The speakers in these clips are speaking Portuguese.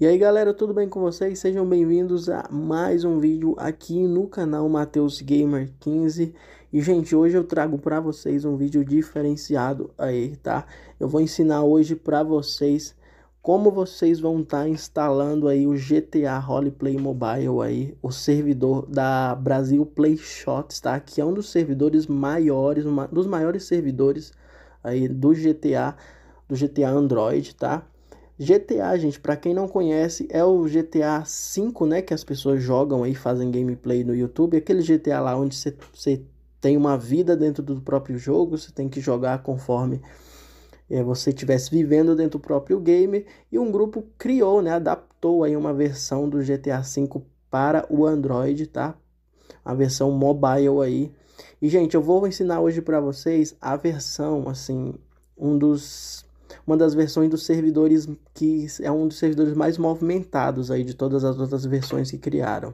E aí galera, tudo bem com vocês? Sejam bem-vindos a mais um vídeo aqui no canal Mateus Gamer 15. E gente, hoje eu trago para vocês um vídeo diferenciado aí, tá? Eu vou ensinar hoje para vocês como vocês vão estar tá instalando aí o GTA Roleplay Mobile aí, o servidor da Brasil Play Shots, tá? Que é um dos servidores maiores, uma, dos maiores servidores aí do GTA, do GTA Android, tá? GTA, gente, para quem não conhece, é o GTA V, né, que as pessoas jogam aí, fazem gameplay no YouTube, aquele GTA lá onde você tem uma vida dentro do próprio jogo, você tem que jogar conforme é, você estivesse vivendo dentro do próprio game, e um grupo criou, né, adaptou aí uma versão do GTA V para o Android, tá? A versão mobile aí. E gente, eu vou ensinar hoje para vocês a versão assim, um dos uma das versões dos servidores que é um dos servidores mais movimentados aí de todas as outras versões que criaram.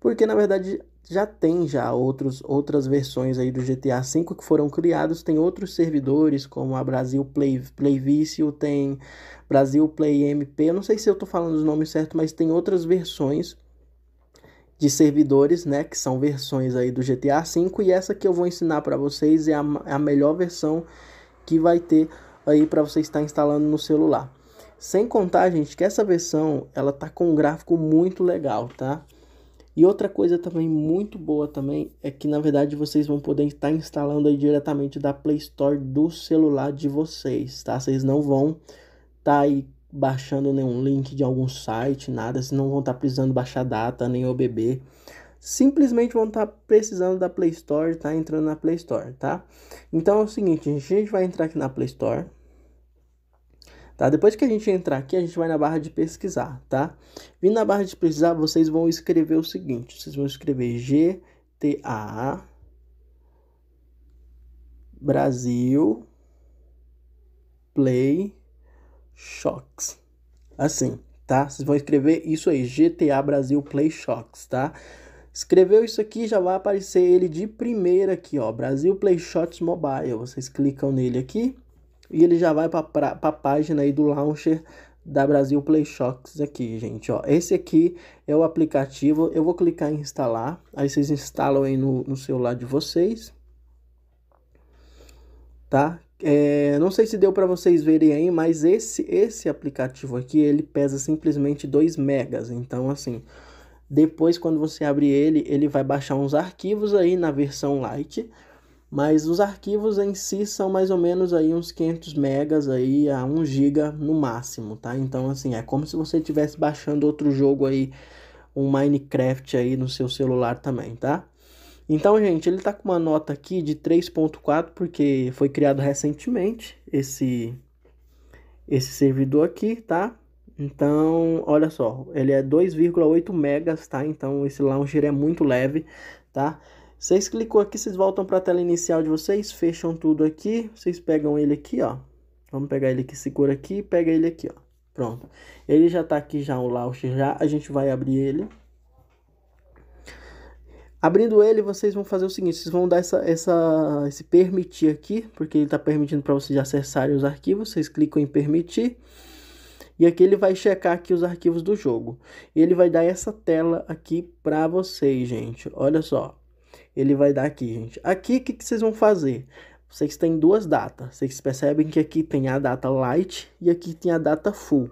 Porque na verdade já tem já outros, outras versões aí do GTA V que foram criados, tem outros servidores como a Brasil Play, Play Vício, tem Brasil Play MP, eu não sei se eu estou falando os nomes certos, mas tem outras versões de servidores, né, que são versões aí do GTA V e essa que eu vou ensinar para vocês é a, é a melhor versão que vai ter aí para você estar instalando no celular. Sem contar, gente, que essa versão ela tá com um gráfico muito legal, tá? E outra coisa também muito boa também é que na verdade vocês vão poder estar instalando aí diretamente da Play Store do celular de vocês, tá? Vocês não vão tá aí baixando nenhum link de algum site, nada, vocês não vão estar tá precisando baixar data nem OBB simplesmente vão estar tá precisando da Play Store, tá entrando na Play Store, tá? Então é o seguinte, a gente vai entrar aqui na Play Store. Tá? Depois que a gente entrar aqui, a gente vai na barra de pesquisar, tá? Vindo na barra de pesquisar, vocês vão escrever o seguinte, vocês vão escrever GTA Brasil Play Shocks. Assim, tá? Vocês vão escrever isso aí, GTA Brasil Play Shocks, tá? Escreveu isso aqui, já vai aparecer ele de primeira aqui, ó, Brasil Play Shots Mobile. Vocês clicam nele aqui e ele já vai para a página aí do launcher da Brasil Play Shots aqui, gente, ó. Esse aqui é o aplicativo, eu vou clicar em instalar, aí vocês instalam aí no, no celular de vocês, tá? É, não sei se deu para vocês verem aí, mas esse, esse aplicativo aqui, ele pesa simplesmente 2 megas, então assim... Depois, quando você abrir ele, ele vai baixar uns arquivos aí na versão light. Mas os arquivos em si são mais ou menos aí uns 500 megas aí a 1 giga no máximo, tá? Então, assim, é como se você estivesse baixando outro jogo aí, um Minecraft aí no seu celular também, tá? Então, gente, ele tá com uma nota aqui de 3.4 porque foi criado recentemente esse esse servidor aqui, tá? Então, olha só, ele é 2,8 megas, tá? Então esse launcher é muito leve, tá? Vocês clicam aqui, vocês voltam para a tela inicial de vocês, fecham tudo aqui, vocês pegam ele aqui, ó. Vamos pegar ele aqui, segura aqui, pega ele aqui, ó. Pronto. Ele já tá aqui já o launcher já, a gente vai abrir ele. Abrindo ele, vocês vão fazer o seguinte, vocês vão dar essa, essa, esse permitir aqui, porque ele está permitindo para vocês acessarem os arquivos, vocês clicam em permitir. E aqui ele vai checar aqui os arquivos do jogo. ele vai dar essa tela aqui para vocês, gente. Olha só. Ele vai dar aqui, gente. Aqui, o que, que vocês vão fazer? Vocês têm duas datas. Vocês percebem que aqui tem a data light e aqui tem a data full.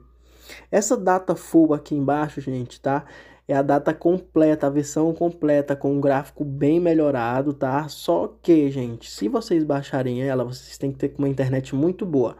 Essa data full aqui embaixo, gente, tá? É a data completa, a versão completa, com um gráfico bem melhorado, tá? Só que, gente, se vocês baixarem ela, vocês têm que ter uma internet muito boa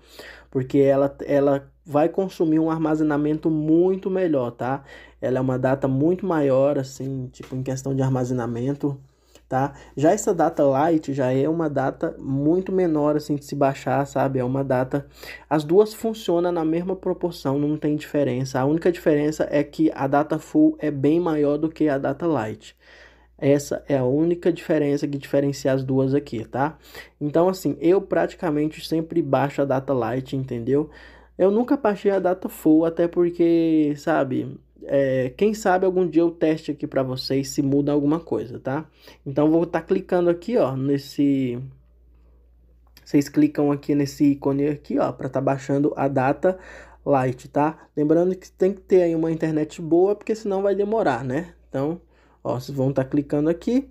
porque ela, ela vai consumir um armazenamento muito melhor, tá? Ela é uma data muito maior, assim, tipo, em questão de armazenamento, tá? Já essa data light já é uma data muito menor, assim, de se baixar, sabe? É uma data... As duas funcionam na mesma proporção, não tem diferença. A única diferença é que a data full é bem maior do que a data light. Essa é a única diferença que diferencia as duas aqui, tá? Então, assim, eu praticamente sempre baixo a data light, entendeu? Eu nunca baixei a data full, até porque, sabe, é, quem sabe algum dia eu teste aqui para vocês se muda alguma coisa, tá? Então, vou estar tá clicando aqui, ó, nesse... Vocês clicam aqui nesse ícone aqui, ó, para estar tá baixando a data light, tá? Lembrando que tem que ter aí uma internet boa, porque senão vai demorar, né? Então, Ó, vocês vão estar tá clicando aqui.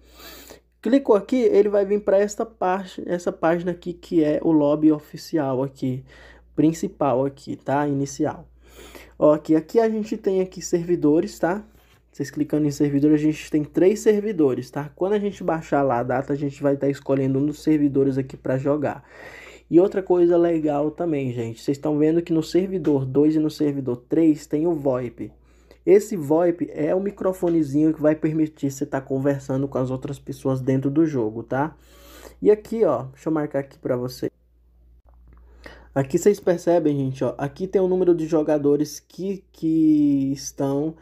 Clicou aqui, ele vai vir para esta parte, essa página aqui que é o lobby oficial aqui, principal aqui, tá? Inicial. Ó, aqui, aqui a gente tem aqui servidores, tá? Vocês clicando em servidor, a gente tem três servidores, tá? Quando a gente baixar lá a data, a gente vai estar tá escolhendo um dos servidores aqui para jogar. E outra coisa legal também, gente, vocês estão vendo que no servidor 2 e no servidor 3 tem o VoIP. Esse VoIP é o microfonezinho que vai permitir você estar tá conversando com as outras pessoas dentro do jogo, tá? E aqui, ó, deixa eu marcar aqui para você. Aqui vocês percebem, gente, ó, aqui tem o número de jogadores que, que estão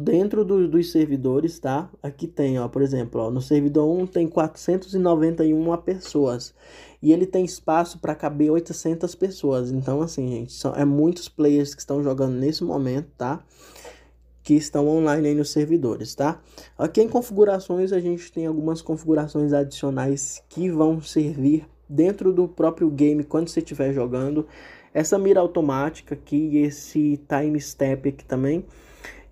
dentro do, dos servidores, tá? Aqui tem, ó, por exemplo, ó, no servidor 1 tem 491 pessoas e ele tem espaço para caber 800 pessoas. Então, assim, gente, são, é muitos players que estão jogando nesse momento, tá? que estão online aí nos servidores, tá? Aqui em configurações a gente tem algumas configurações adicionais que vão servir dentro do próprio game quando você estiver jogando. Essa mira automática aqui, esse time step aqui também.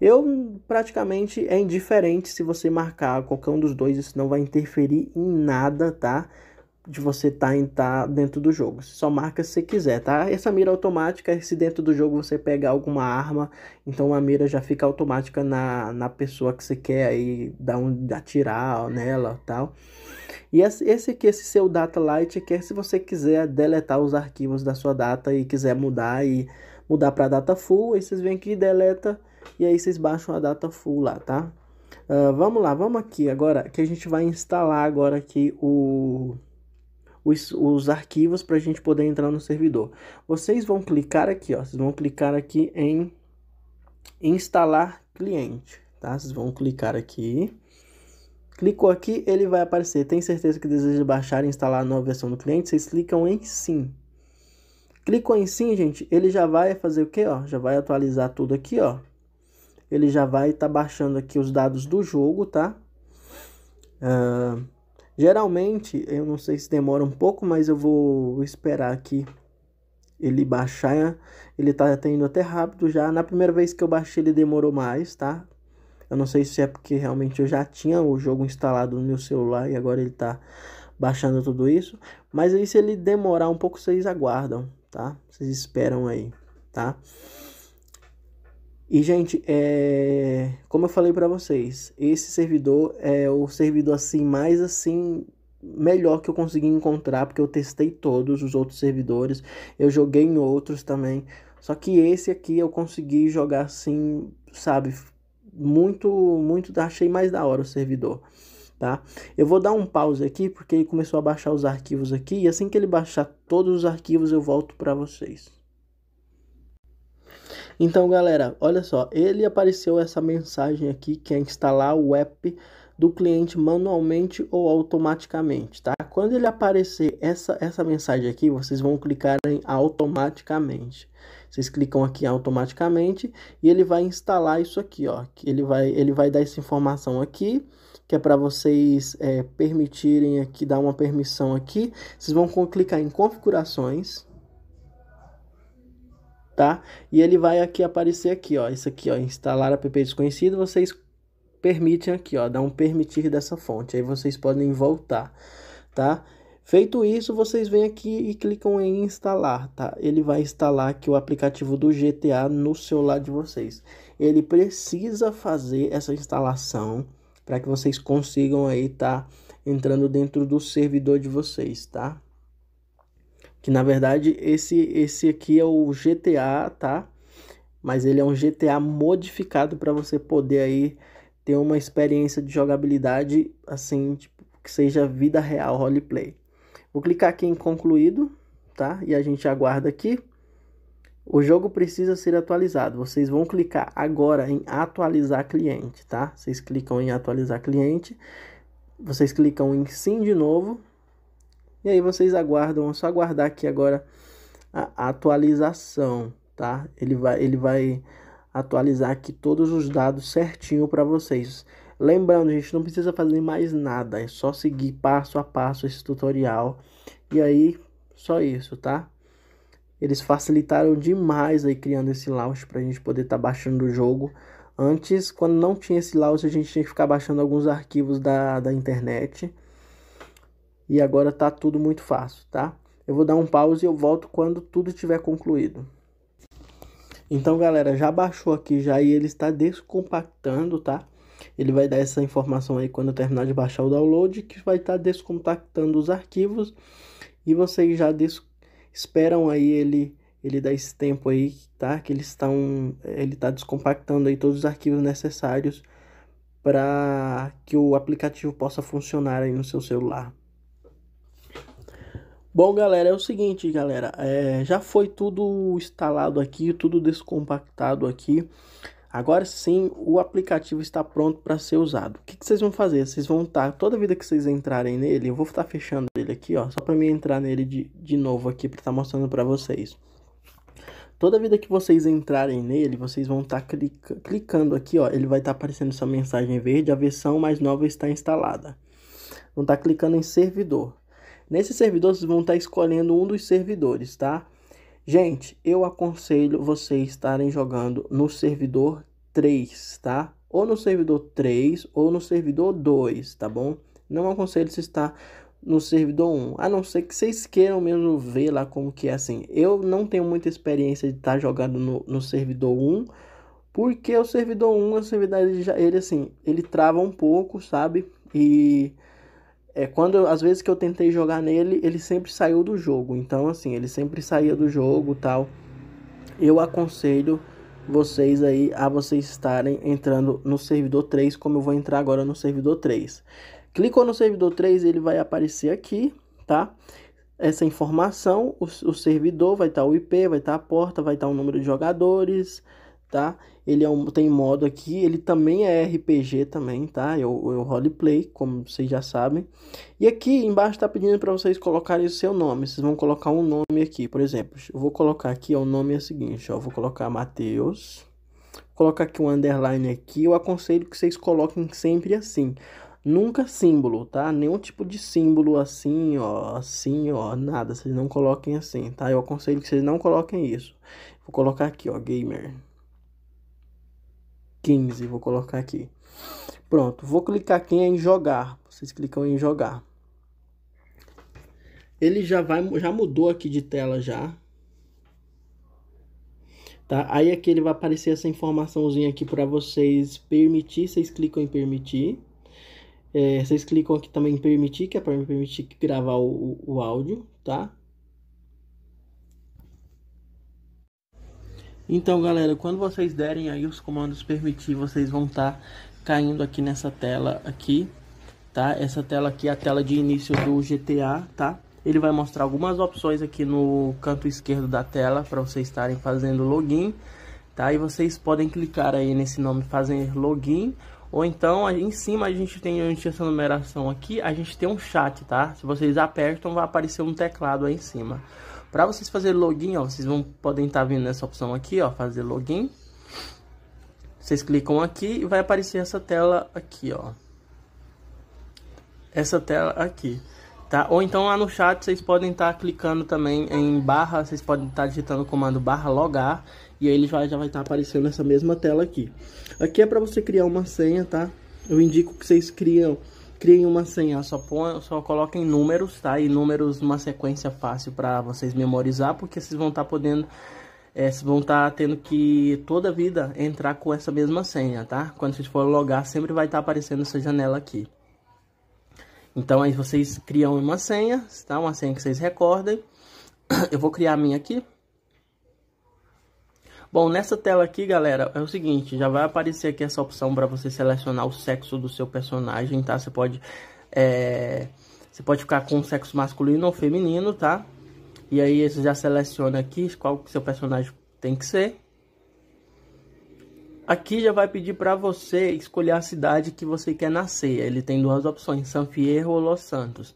Eu praticamente é indiferente se você marcar qualquer um dos dois, isso não vai interferir em nada, tá? de você tá estar tá dentro do jogo. Você só marca se você quiser, tá? Essa mira automática, se dentro do jogo você pegar alguma arma, então a mira já fica automática na, na pessoa que você quer aí dar um atirar nela, tal. E esse aqui, esse seu data light, que é se você quiser deletar os arquivos da sua data e quiser mudar e mudar para data full, aí vocês vêm aqui e deleta e aí vocês baixam a data full lá, tá? Uh, vamos lá, vamos aqui agora que a gente vai instalar agora aqui o os, os arquivos para a gente poder entrar no servidor. Vocês vão clicar aqui, ó, vocês vão clicar aqui em instalar cliente, tá? Vocês vão clicar aqui. Clicou aqui, ele vai aparecer. Tem certeza que deseja baixar e instalar a nova versão do cliente? Vocês clicam em sim. Clicou em sim, gente, ele já vai fazer o que? Ó? Já vai atualizar tudo aqui, ó. Ele já vai estar tá baixando aqui os dados do jogo, tá? Uh, Geralmente, eu não sei se demora um pouco, mas eu vou esperar aqui ele baixar. Ele tá até indo até rápido já. Na primeira vez que eu baixei, ele demorou mais, tá? Eu não sei se é porque realmente eu já tinha o jogo instalado no meu celular e agora ele tá baixando tudo isso. Mas aí se ele demorar um pouco, vocês aguardam, tá? Vocês esperam aí, tá? E, gente, é... como eu falei para vocês, esse servidor é o servidor assim mais assim melhor que eu consegui encontrar, porque eu testei todos os outros servidores, eu joguei em outros também. Só que esse aqui eu consegui jogar assim, sabe, muito muito achei mais da hora o servidor. Tá? Eu vou dar um pause aqui porque ele começou a baixar os arquivos aqui e assim que ele baixar todos os arquivos eu volto para vocês. Então, galera, olha só, ele apareceu essa mensagem aqui que é instalar o app do cliente manualmente ou automaticamente, tá? Quando ele aparecer essa, essa mensagem aqui, vocês vão clicar em automaticamente. Vocês clicam aqui automaticamente e ele vai instalar isso aqui, ó. Ele vai, ele vai dar essa informação aqui, que é para vocês é, permitirem aqui, dar uma permissão aqui. Vocês vão clicar em configurações, tá? E ele vai aqui aparecer aqui, ó, isso aqui, ó, instalar app desconhecido, vocês permitem aqui, ó, dá um permitir dessa fonte, aí vocês podem voltar, tá? Feito isso, vocês vêm aqui e clicam em instalar, tá? Ele vai instalar aqui o aplicativo do GTA no celular de vocês. Ele precisa fazer essa instalação para que vocês consigam aí tá entrando dentro do servidor de vocês, tá? Que na verdade esse esse aqui é o GTA, tá? Mas ele é um GTA modificado para você poder aí ter uma experiência de jogabilidade assim, tipo, que seja vida real roleplay. Vou clicar aqui em concluído, tá? E a gente aguarda aqui. O jogo precisa ser atualizado. Vocês vão clicar agora em atualizar cliente, tá? Vocês clicam em atualizar cliente. Vocês clicam em sim de novo, e aí vocês aguardam, é só aguardar aqui agora a, atualização, tá? Ele vai, ele vai atualizar aqui todos os dados certinho para vocês. Lembrando, a gente não precisa fazer mais nada, é só seguir passo a passo esse tutorial. E aí, só isso, tá? Eles facilitaram demais aí criando esse launch para a gente poder estar tá baixando o jogo. Antes, quando não tinha esse launch, a gente tinha que ficar baixando alguns arquivos da, da internet e agora está tudo muito fácil, tá? Eu vou dar um pause e eu volto quando tudo estiver concluído. Então, galera, já baixou aqui já e ele está descompactando, tá? Ele vai dar essa informação aí quando eu terminar de baixar o download, que vai estar tá descompactando os arquivos e vocês já esperam aí ele ele dá esse tempo aí, tá? Que eles estão ele está descompactando aí todos os arquivos necessários para que o aplicativo possa funcionar aí no seu celular. Bom, galera, é o seguinte, galera. É, já foi tudo instalado aqui, tudo descompactado aqui. Agora sim, o aplicativo está pronto para ser usado. O que, que, vocês vão fazer? Vocês vão estar, tá, toda vida que vocês entrarem nele, eu vou estar tá fechando ele aqui, ó, só para mim entrar nele de, de novo aqui para estar tá mostrando para vocês. Toda vida que vocês entrarem nele, vocês vão estar clica, clicando aqui, ó, ele vai estar aparecendo essa mensagem verde, a versão mais nova está instalada. Vão estar clicando em servidor. Nesse servidor, vocês vão estar escolhendo um dos servidores, tá? Gente, eu aconselho vocês estarem jogando no servidor 3, tá? Ou no servidor 3 ou no servidor 2, tá bom? Não aconselho se estar no servidor 1, a não ser que vocês queiram mesmo ver lá como que é assim. Eu não tenho muita experiência de estar jogando no, no servidor 1, porque o servidor 1, a servidor já, ele assim, ele trava um pouco, sabe? E é, quando às vezes que eu tentei jogar nele, ele sempre saiu do jogo. Então, assim, ele sempre saía do jogo tal. Eu aconselho vocês aí a vocês estarem entrando no servidor 3, como eu vou entrar agora no servidor 3. Clicou no servidor 3, ele vai aparecer aqui, tá? Essa informação, o, o servidor vai estar tá o IP, vai estar tá a porta, vai estar tá o número de jogadores, tá? Ele é um, tem modo aqui, ele também é RPG também, tá? Eu, é eu é roleplay, como vocês já sabem. E aqui embaixo está pedindo para vocês colocarem o seu nome. Vocês vão colocar um nome aqui, por exemplo. Eu vou colocar aqui, ó, o nome é o seguinte, ó. vou colocar Matheus. Colocar aqui um underline aqui. Eu aconselho que vocês coloquem sempre assim. Nunca símbolo, tá? Nenhum tipo de símbolo assim, ó, assim, ó, nada. Vocês não coloquem assim, tá? Eu aconselho que vocês não coloquem isso. Vou colocar aqui, ó, gamer. 15, vou colocar aqui. Pronto, vou clicar aqui em jogar. Vocês clicam em jogar. Ele já vai, já mudou aqui de tela já. Tá? Aí aqui ele vai aparecer essa informaçãozinha aqui para vocês permitir. Vocês clicam em permitir. É, vocês clicam aqui também em permitir, que é para me permitir gravar o, o, o áudio, tá? Então, galera, quando vocês derem aí os comandos permitir, vocês vão estar tá caindo aqui nessa tela aqui, tá? Essa tela aqui é a tela de início do GTA, tá? Ele vai mostrar algumas opções aqui no canto esquerdo da tela para vocês estarem fazendo login, tá? E vocês podem clicar aí nesse nome fazer login ou então em cima a gente tem essa numeração aqui, a gente tem um chat, tá? Se vocês apertam vai aparecer um teclado aí em cima. Para vocês fazerem login, ó, vocês vão podem estar tá vendo nessa opção aqui, ó, fazer login. Vocês clicam aqui e vai aparecer essa tela aqui, ó. Essa tela aqui, tá? Ou então lá no chat vocês podem estar tá clicando também em barra, vocês podem estar tá digitando o comando barra logar e aí ele já, já vai estar tá aparecendo nessa mesma tela aqui. Aqui é para você criar uma senha, tá? Eu indico que vocês criam criem uma senha, só, põe, só coloquem números, tá? E números numa sequência fácil para vocês memorizar, porque vocês vão estar tá podendo, é, vocês vão estar tá tendo que toda a vida entrar com essa mesma senha, tá? Quando vocês for logar, sempre vai estar tá aparecendo essa janela aqui. Então aí vocês criam uma senha, tá? Uma senha que vocês recordem. Eu vou criar a minha aqui. Bom, nessa tela aqui, galera, é o seguinte, já vai aparecer aqui essa opção para você selecionar o sexo do seu personagem, tá? Você pode, é... você pode ficar com o sexo masculino ou feminino, tá? E aí você já seleciona aqui qual que seu personagem tem que ser. Aqui já vai pedir para você escolher a cidade que você quer nascer. Ele tem duas opções, San Fierro ou Los Santos.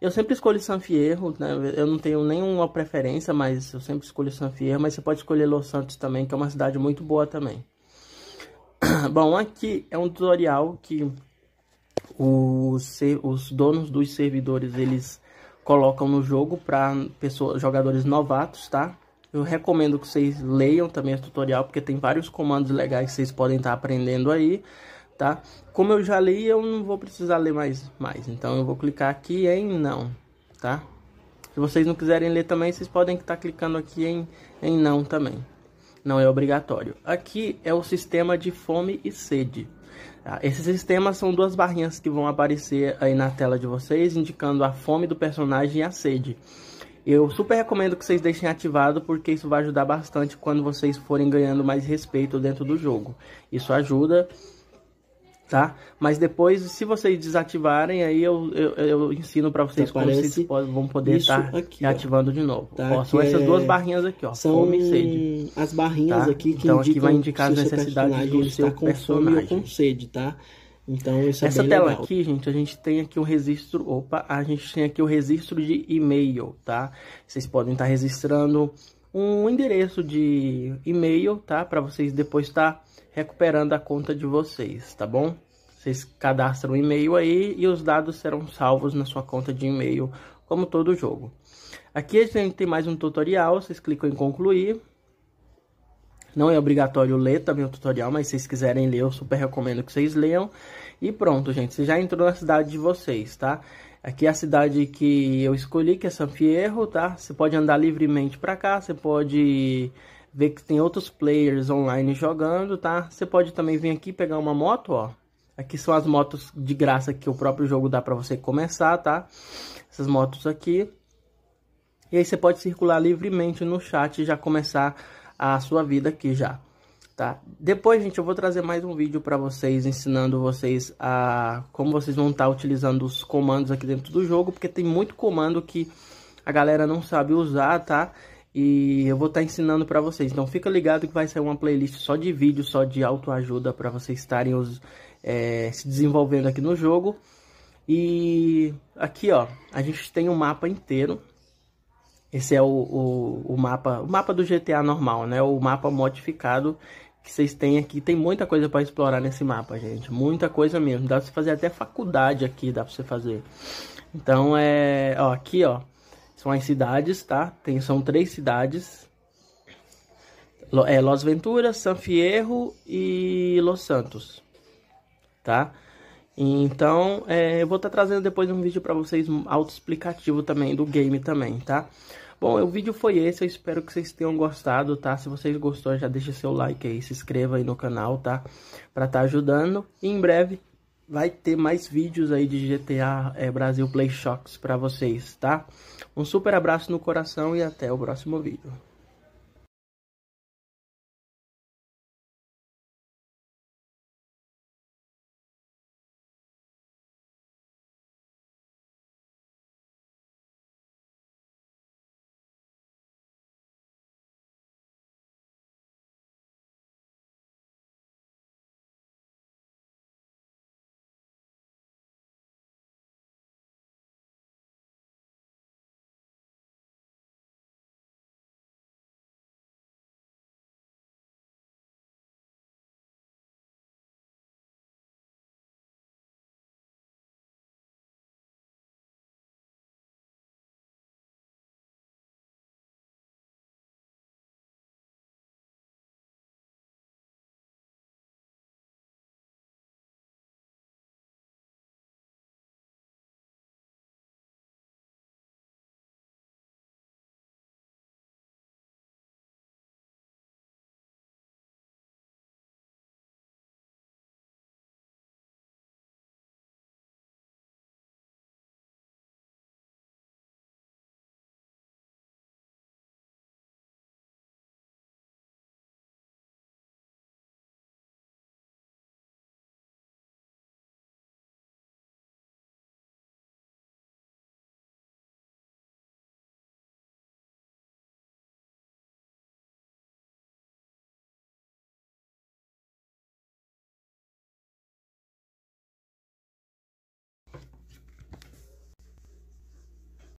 Eu sempre escolho San Fierro, né? Eu não tenho nenhuma preferência, mas eu sempre escolho San Fierro, mas você pode escolher Los Santos também, que é uma cidade muito boa também. Bom, aqui é um tutorial que os, os donos dos servidores, eles colocam no jogo para jogadores novatos, tá? Eu recomendo que vocês leiam também o tutorial, porque tem vários comandos legais que vocês podem estar tá aprendendo aí tá? Como eu já li, eu não vou precisar ler mais, mais. Então eu vou clicar aqui em não, tá? Se vocês não quiserem ler também, vocês podem estar clicando aqui em, em não também. Não é obrigatório. Aqui é o sistema de fome e sede. Tá? Esses sistemas são duas barrinhas que vão aparecer aí na tela de vocês, indicando a fome do personagem e a sede. Eu super recomendo que vocês deixem ativado, porque isso vai ajudar bastante quando vocês forem ganhando mais respeito dentro do jogo. Isso ajuda tá? Mas depois, se vocês desativarem, aí eu, eu, eu ensino para vocês então, como vocês vão poder estar tá aqui, ativando ó. de novo. Tá, ó, são essas é... duas barrinhas aqui, ó. São fome e sede. As barrinhas tá? aqui que então, aqui vai indicar as necessidades do seu com personagem. com sede, tá? Então, isso é Essa tela legal. aqui, gente, a gente tem aqui o um registro, opa, a gente tem aqui o um registro de e-mail, tá? Vocês podem estar tá registrando um endereço de e-mail, tá? Para vocês depois estar tá recuperando a conta de vocês, tá bom? Vocês cadastram o e-mail aí e os dados serão salvos na sua conta de e-mail, como todo jogo. Aqui a gente tem mais um tutorial, vocês clicam em concluir. Não é obrigatório ler também o tutorial, mas se vocês quiserem ler, eu super recomendo que vocês leiam. E pronto, gente, você já entrou na cidade de vocês, tá? Aqui é a cidade que eu escolhi, que é San Fierro, tá? Você pode andar livremente para cá, você pode ver que tem outros players online jogando, tá? Você pode também vir aqui pegar uma moto, ó. Aqui são as motos de graça que o próprio jogo dá para você começar, tá? Essas motos aqui. E aí você pode circular livremente no chat e já começar a sua vida aqui já tá? Depois, gente, eu vou trazer mais um vídeo para vocês, ensinando vocês a como vocês vão estar tá utilizando os comandos aqui dentro do jogo, porque tem muito comando que a galera não sabe usar, tá? E eu vou estar tá ensinando para vocês. Então fica ligado que vai sair uma playlist só de vídeo, só de autoajuda para vocês estarem os, é, se desenvolvendo aqui no jogo. E aqui, ó, a gente tem o um mapa inteiro. Esse é o, o, o, mapa, o mapa do GTA normal, né? O mapa modificado que vocês têm aqui. Tem muita coisa para explorar nesse mapa, gente. Muita coisa mesmo. Dá pra você fazer até faculdade aqui, dá pra você fazer. Então é. Ó, aqui, ó. São as cidades, tá? Tem, são três cidades. É, Los Venturas, San Fierro e Los Santos. Tá? Então, é, eu vou estar tá trazendo depois um vídeo para vocês autoexplicativo também do game também, tá? Bom, o vídeo foi esse, eu espero que vocês tenham gostado, tá? Se vocês gostaram, já deixa seu like aí, se inscreva aí no canal, tá? Pra estar tá ajudando. E em breve vai ter mais vídeos aí de GTA é, Brasil Play Shocks pra vocês, tá? Um super abraço no coração e até o próximo vídeo.